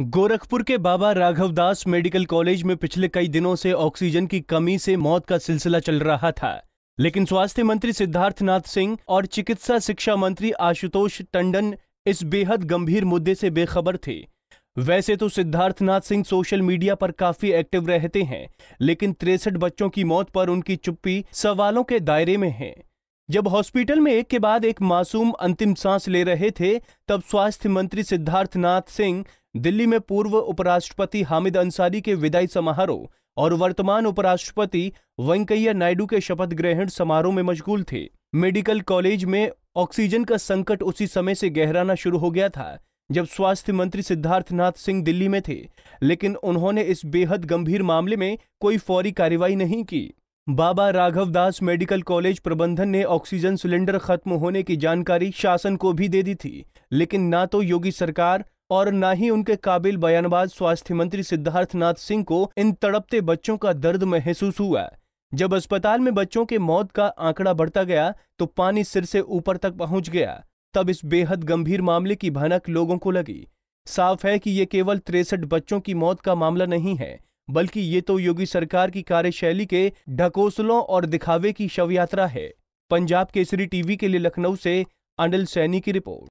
गोरखपुर के बाबा Raghavdas medical college में पिछले कई दिनों से ऑक्सीजन की कमी से मौत का सिलसिला चल रहा था लेकिन स्वास्थ्य मंत्री सिद्धार्थनाथ सिंह और चिकित्सा शिक्षा मंत्री आशुतोष टंडन इस बेहद गंभीर मुद्दे से बेखबर थे वैसे तो सिद्धार्थनाथ सिंह सोशल मीडिया पर काफी एक्टिव रहते हैं लेकिन तिरसठ बच्चों की मौत पर उनकी चुप्पी सवालों के दायरे में है जब हॉस्पिटल में एक के बाद एक मासूम अंतिम सांस ले रहे थे तब स्वास्थ्य मंत्री सिद्धार्थनाथ सिंह दिल्ली में पूर्व उपराष्ट्रपति हामिद अंसारी के विदाई समारोह और वर्तमान उपराष्ट्रपति वेंकैया नायडू के शपथ ग्रहण समारोह में मशगूल थे मेडिकल कॉलेज में ऑक्सीजन का संकट उसी समय से गहराना शुरू हो गया था जब स्वास्थ्य मंत्री सिद्धार्थनाथ सिंह दिल्ली में थे लेकिन उन्होंने इस बेहद गंभीर मामले में कोई फौरी कार्रवाई नहीं की बाबा राघव दास मेडिकल कॉलेज प्रबंधन ने ऑक्सीजन सिलेंडर खत्म होने की जानकारी शासन को भी दे दी थी लेकिन ना तो योगी सरकार और न ही उनके काबिल बयानबाज स्वास्थ्य मंत्री सिद्धार्थनाथ सिंह को इन तड़पते बच्चों का दर्द महसूस हुआ जब अस्पताल में बच्चों के मौत का आंकड़ा बढ़ता गया तो पानी सिर से ऊपर तक पहुंच गया तब इस बेहद गंभीर मामले की भनक लोगों को लगी साफ है कि ये केवल तिरसठ बच्चों की मौत का मामला नहीं है बल्कि ये तो योगी सरकार की कार्यशैली के ढकोसलों और दिखावे की शव यात्रा है पंजाब केसरी टीवी के लिए लखनऊ से अनिल सैनी की रिपोर्ट